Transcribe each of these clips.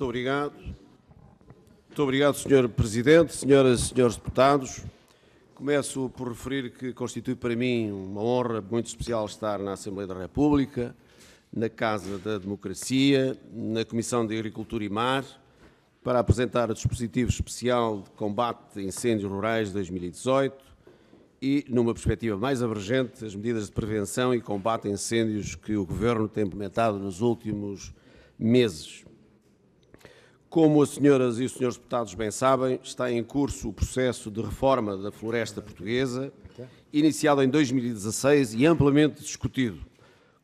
Muito obrigado. Muito obrigado, Sr. Presidente, Senhoras e Senhores Deputados. Começo por referir que constitui para mim uma honra muito especial estar na Assembleia da República, na Casa da Democracia, na Comissão de Agricultura e Mar, para apresentar o dispositivo especial de combate a incêndios rurais de 2018 e, numa perspectiva mais abrangente, as medidas de prevenção e combate a incêndios que o Governo tem implementado nos últimos meses. Como as senhoras e os senhores deputados bem sabem, está em curso o processo de reforma da floresta portuguesa, iniciado em 2016 e amplamente discutido,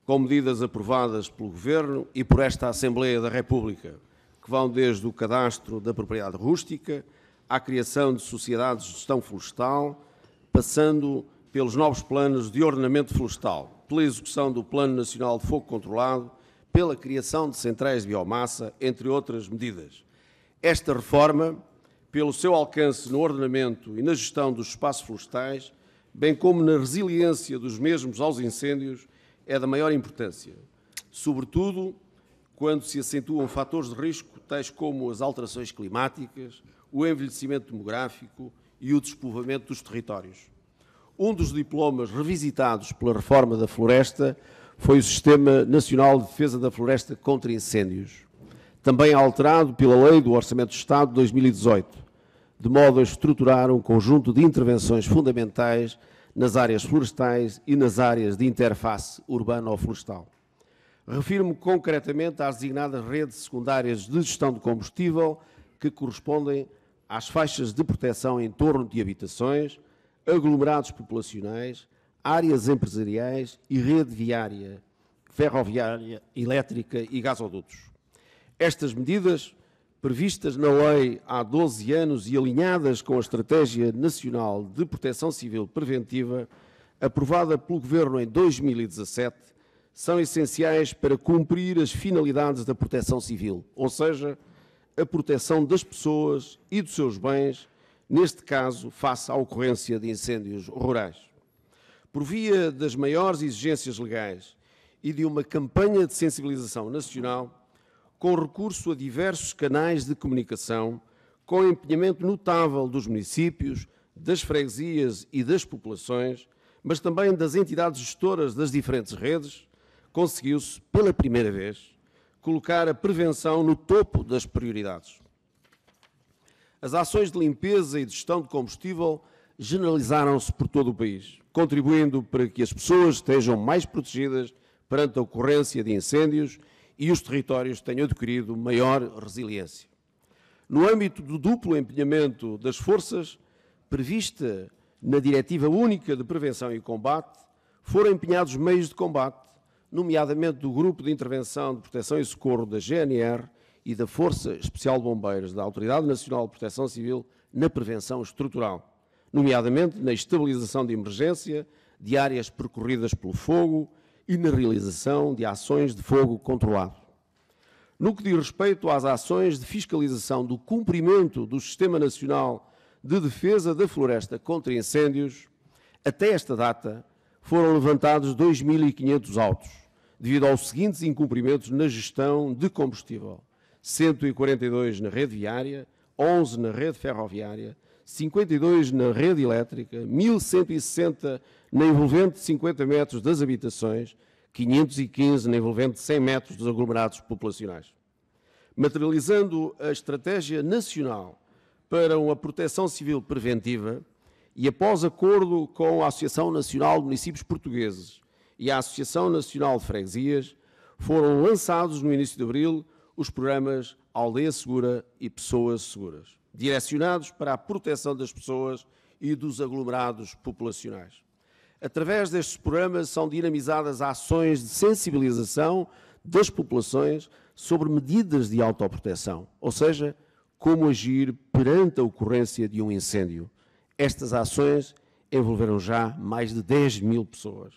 com medidas aprovadas pelo Governo e por esta Assembleia da República, que vão desde o cadastro da propriedade rústica à criação de sociedades de gestão florestal, passando pelos novos planos de ordenamento florestal, pela execução do Plano Nacional de Fogo Controlado pela criação de centrais de biomassa, entre outras medidas. Esta reforma, pelo seu alcance no ordenamento e na gestão dos espaços florestais, bem como na resiliência dos mesmos aos incêndios, é da maior importância, sobretudo quando se acentuam fatores de risco tais como as alterações climáticas, o envelhecimento demográfico e o despovoamento dos territórios. Um dos diplomas revisitados pela reforma da floresta foi o Sistema Nacional de Defesa da Floresta contra Incêndios, também alterado pela Lei do Orçamento de Estado de 2018, de modo a estruturar um conjunto de intervenções fundamentais nas áreas florestais e nas áreas de interface urbano-florestal. Refiro-me concretamente às designadas redes secundárias de gestão de combustível que correspondem às faixas de proteção em torno de habitações, aglomerados populacionais, áreas empresariais e rede viária, ferroviária, elétrica e gasodutos. Estas medidas, previstas na lei há 12 anos e alinhadas com a Estratégia Nacional de Proteção Civil Preventiva, aprovada pelo Governo em 2017, são essenciais para cumprir as finalidades da proteção civil, ou seja, a proteção das pessoas e dos seus bens, neste caso, face à ocorrência de incêndios rurais. Por via das maiores exigências legais e de uma campanha de sensibilização nacional, com recurso a diversos canais de comunicação, com empenhamento notável dos municípios, das freguesias e das populações, mas também das entidades gestoras das diferentes redes, conseguiu-se, pela primeira vez, colocar a prevenção no topo das prioridades. As ações de limpeza e de gestão de combustível generalizaram-se por todo o país, contribuindo para que as pessoas estejam mais protegidas perante a ocorrência de incêndios e os territórios tenham adquirido maior resiliência. No âmbito do duplo empenhamento das forças, prevista na Diretiva Única de Prevenção e Combate, foram empenhados meios de combate, nomeadamente do Grupo de Intervenção de Proteção e Socorro da GNR e da Força Especial de Bombeiros da Autoridade Nacional de Proteção Civil na Prevenção Estrutural nomeadamente na estabilização de emergência, de áreas percorridas pelo fogo e na realização de ações de fogo controlado. No que diz respeito às ações de fiscalização do cumprimento do Sistema Nacional de Defesa da Floresta contra Incêndios, até esta data foram levantados 2.500 autos, devido aos seguintes incumprimentos na gestão de combustível: 142 na rede viária, 11 na rede ferroviária, 52 na rede elétrica, 1160 na envolvente de 50 metros das habitações, 515 na envolvente de 100 metros dos aglomerados populacionais. Materializando a Estratégia Nacional para uma Proteção Civil Preventiva e após acordo com a Associação Nacional de Municípios Portugueses e a Associação Nacional de Freguesias, foram lançados no início de abril os programas Aldeia Segura e Pessoas Seguras direcionados para a proteção das pessoas e dos aglomerados populacionais. Através destes programas são dinamizadas ações de sensibilização das populações sobre medidas de autoproteção, ou seja, como agir perante a ocorrência de um incêndio. Estas ações envolveram já mais de 10 mil pessoas.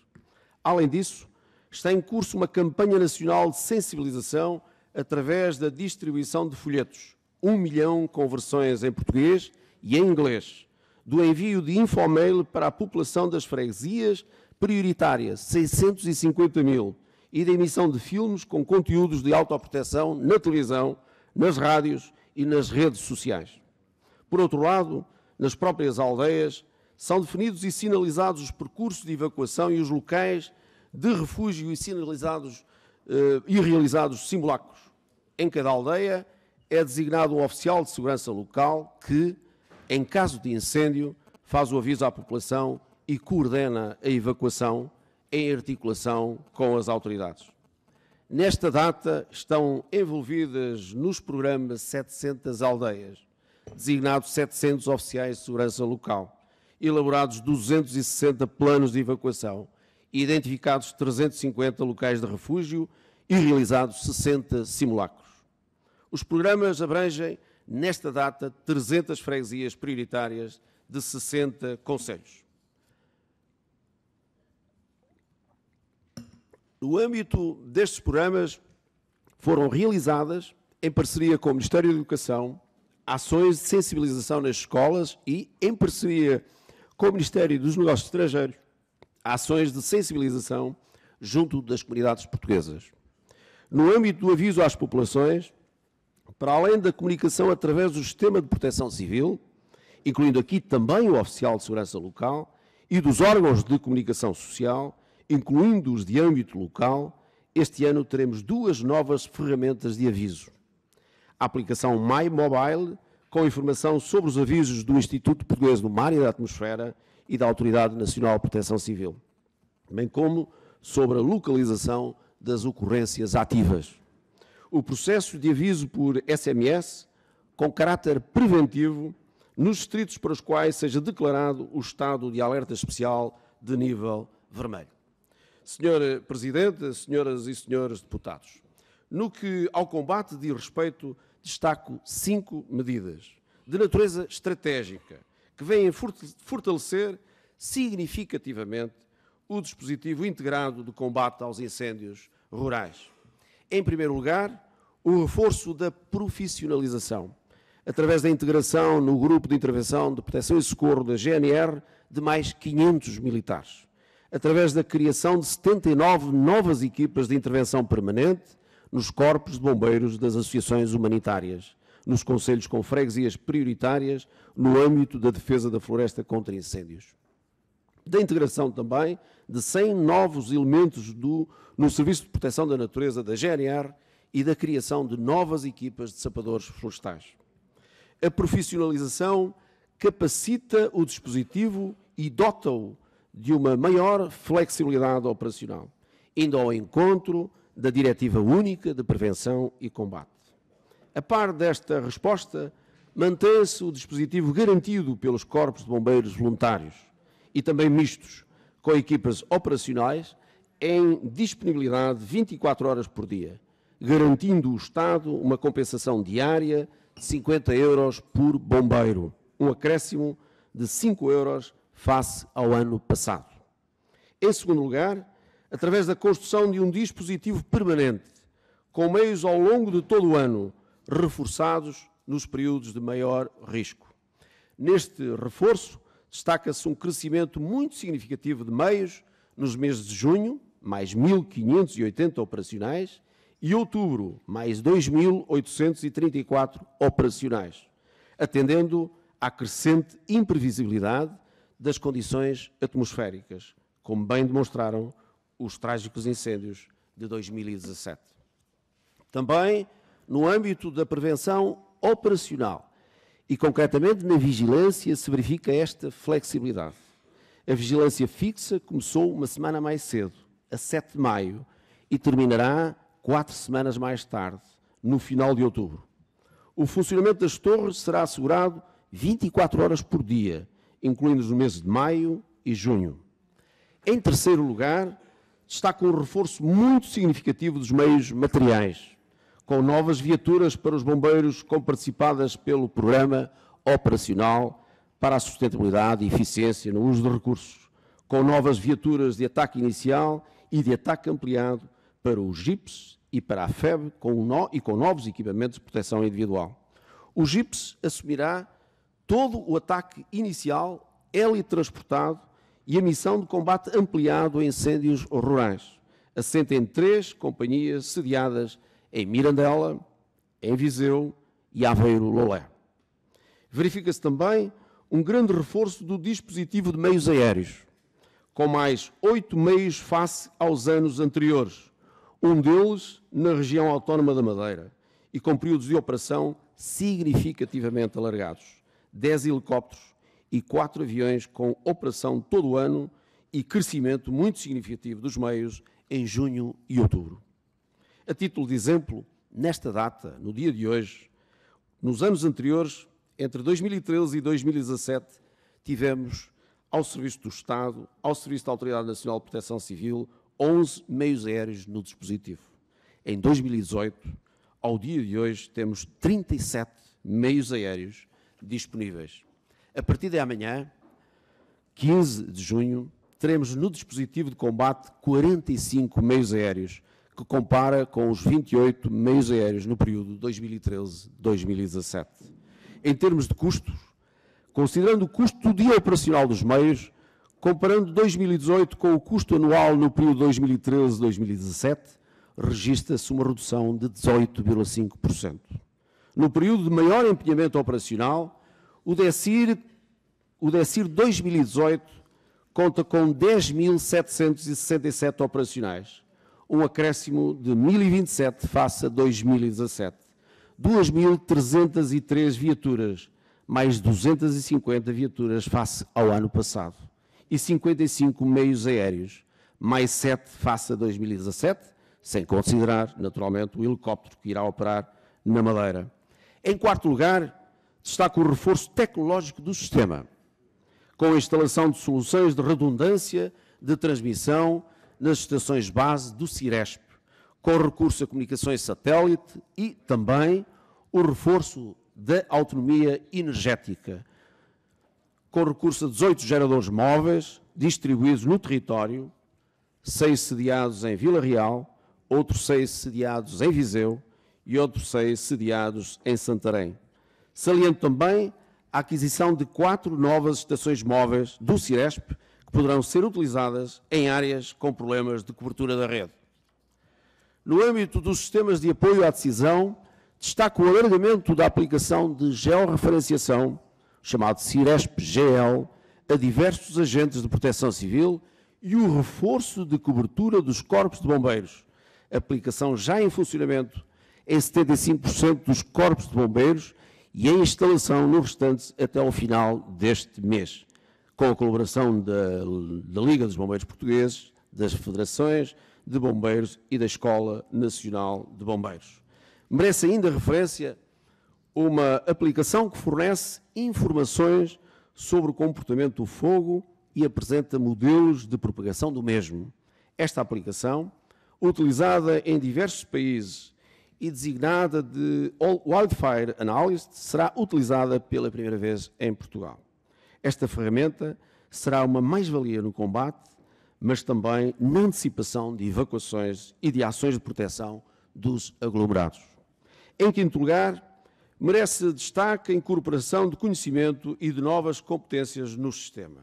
Além disso, está em curso uma campanha nacional de sensibilização através da distribuição de folhetos, 1 milhão com versões em português e em inglês, do envio de infomail para a população das freguesias prioritárias 650 mil, e da emissão de filmes com conteúdos de autoproteção na televisão, nas rádios e nas redes sociais. Por outro lado, nas próprias aldeias, são definidos e sinalizados os percursos de evacuação e os locais de refúgio e sinalizados eh, e realizados simulacros. Em cada aldeia, é designado um oficial de segurança local que, em caso de incêndio, faz o aviso à população e coordena a evacuação em articulação com as autoridades. Nesta data estão envolvidas nos programas 700 aldeias, designados 700 oficiais de segurança local, elaborados 260 planos de evacuação, identificados 350 locais de refúgio e realizados 60 simulacros. Os programas abrangem, nesta data, 300 freguesias prioritárias de 60 conselhos. No âmbito destes programas, foram realizadas, em parceria com o Ministério da Educação, ações de sensibilização nas escolas e, em parceria com o Ministério dos Negócios Estrangeiros, ações de sensibilização junto das comunidades portuguesas. No âmbito do aviso às populações, para além da comunicação através do sistema de proteção civil, incluindo aqui também o oficial de segurança local, e dos órgãos de comunicação social, incluindo os de âmbito local, este ano teremos duas novas ferramentas de aviso. A aplicação My Mobile, com informação sobre os avisos do Instituto Português do Mar e da Atmosfera e da Autoridade Nacional de Proteção Civil, bem como sobre a localização das ocorrências ativas o processo de aviso por SMS com caráter preventivo nos distritos para os quais seja declarado o estado de alerta especial de nível vermelho. Senhor Presidente, senhoras e senhores deputados, no que ao combate de respeito, destaco cinco medidas de natureza estratégica que vêm fortalecer significativamente o dispositivo integrado de combate aos incêndios rurais. Em primeiro lugar, o reforço da profissionalização, através da integração no Grupo de Intervenção de Proteção e Socorro da GNR de mais 500 militares, através da criação de 79 novas equipas de intervenção permanente nos corpos de bombeiros das associações humanitárias, nos conselhos com freguesias prioritárias no âmbito da defesa da floresta contra incêndios da integração também de 100 novos elementos do, no Serviço de Proteção da Natureza da GNR e da criação de novas equipas de sapadores florestais. A profissionalização capacita o dispositivo e dota-o de uma maior flexibilidade operacional, indo ao encontro da Diretiva Única de Prevenção e Combate. A par desta resposta, mantém-se o dispositivo garantido pelos Corpos de Bombeiros Voluntários, e também mistos, com equipas operacionais em disponibilidade 24 horas por dia, garantindo o Estado uma compensação diária de 50 euros por bombeiro, um acréscimo de 5 euros face ao ano passado. Em segundo lugar, através da construção de um dispositivo permanente, com meios ao longo de todo o ano, reforçados nos períodos de maior risco. Neste reforço, destaca-se um crescimento muito significativo de meios nos meses de junho, mais 1.580 operacionais, e outubro, mais 2.834 operacionais, atendendo à crescente imprevisibilidade das condições atmosféricas, como bem demonstraram os trágicos incêndios de 2017. Também, no âmbito da prevenção operacional, e concretamente na vigilância se verifica esta flexibilidade. A vigilância fixa começou uma semana mais cedo, a 7 de maio, e terminará quatro semanas mais tarde, no final de outubro. O funcionamento das torres será assegurado 24 horas por dia, incluindo os meses de maio e junho. Em terceiro lugar, destaca um reforço muito significativo dos meios materiais com novas viaturas para os bombeiros, com participadas pelo Programa Operacional para a Sustentabilidade e Eficiência no Uso de Recursos, com novas viaturas de ataque inicial e de ataque ampliado para os GIPs e para a FEB com no, e com novos equipamentos de proteção individual. O GIPS assumirá todo o ataque inicial, heli-transportado e a missão de combate ampliado a incêndios rurais, assente em três companhias sediadas em Mirandela, em Viseu e Aveiro Lolé. Verifica-se também um grande reforço do dispositivo de meios aéreos, com mais oito meios face aos anos anteriores, um deles na região autónoma da Madeira, e com períodos de operação significativamente alargados. Dez helicópteros e quatro aviões com operação todo o ano e crescimento muito significativo dos meios em junho e outubro. A título de exemplo, nesta data, no dia de hoje, nos anos anteriores, entre 2013 e 2017, tivemos ao serviço do Estado, ao serviço da Autoridade Nacional de Proteção Civil, 11 meios aéreos no dispositivo. Em 2018, ao dia de hoje, temos 37 meios aéreos disponíveis. A partir de amanhã, 15 de junho, teremos no dispositivo de combate 45 meios aéreos, que compara com os 28 meios aéreos no período 2013-2017. Em termos de custos, considerando o custo do dia operacional dos meios, comparando 2018 com o custo anual no período 2013-2017, registra-se uma redução de 18,5%. No período de maior empenhamento operacional, o DECIR, o DECIR 2018 conta com 10.767 operacionais, um acréscimo de 1.027 face a 2017. 2.303 viaturas, mais 250 viaturas face ao ano passado. E 55 meios aéreos, mais 7 face a 2017, sem considerar, naturalmente, o helicóptero que irá operar na Madeira. Em quarto lugar, destaca o reforço tecnológico do sistema, com a instalação de soluções de redundância, de transmissão, nas estações base do Ciresp, com recurso a comunicações satélite e também o reforço da autonomia energética, com recurso a 18 geradores móveis distribuídos no território, seis sediados em Vila Real, outros seis sediados em Viseu e outros seis sediados em Santarém. Saliento também a aquisição de quatro novas estações móveis do Ciresp que poderão ser utilizadas em áreas com problemas de cobertura da rede. No âmbito dos sistemas de apoio à decisão, destaco o alargamento da aplicação de georreferenciação, chamado CIRESP-GL, a diversos agentes de proteção civil e o reforço de cobertura dos corpos de bombeiros, aplicação já em funcionamento em 75% dos corpos de bombeiros e em instalação no restante até ao final deste mês com a colaboração da, da Liga dos Bombeiros Portugueses, das Federações de Bombeiros e da Escola Nacional de Bombeiros. Merece ainda referência uma aplicação que fornece informações sobre o comportamento do fogo e apresenta modelos de propagação do mesmo. Esta aplicação, utilizada em diversos países e designada de Wildfire Analysis, será utilizada pela primeira vez em Portugal. Esta ferramenta será uma mais-valia no combate, mas também na antecipação de evacuações e de ações de proteção dos aglomerados. Em quinto lugar, merece destaque a incorporação de conhecimento e de novas competências no sistema.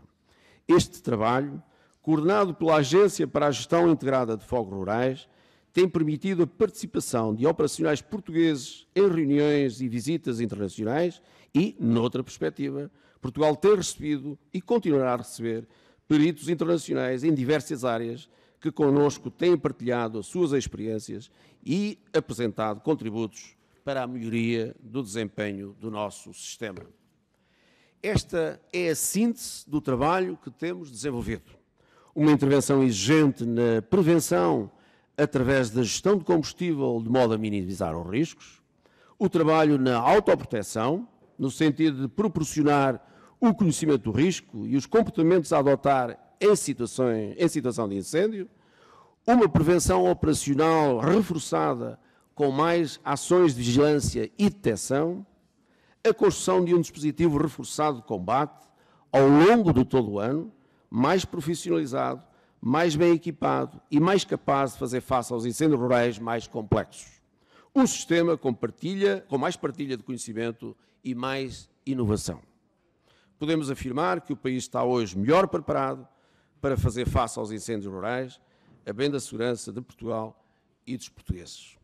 Este trabalho, coordenado pela Agência para a Gestão Integrada de Fogos Rurais, tem permitido a participação de operacionais portugueses em reuniões e visitas internacionais e, noutra perspectiva, Portugal tem recebido e continuará a receber peritos internacionais em diversas áreas que conosco têm partilhado as suas experiências e apresentado contributos para a melhoria do desempenho do nosso sistema. Esta é a síntese do trabalho que temos desenvolvido. Uma intervenção exigente na prevenção através da gestão de combustível de modo a minimizar os riscos, o trabalho na autoproteção, no sentido de proporcionar o conhecimento do risco e os comportamentos a adotar em, situações, em situação de incêndio, uma prevenção operacional reforçada com mais ações de vigilância e detecção, a construção de um dispositivo reforçado de combate ao longo de todo o ano, mais profissionalizado, mais bem equipado e mais capaz de fazer face aos incêndios rurais mais complexos. Um sistema com, partilha, com mais partilha de conhecimento e mais inovação podemos afirmar que o país está hoje melhor preparado para fazer face aos incêndios rurais, a bem da segurança de Portugal e dos portugueses.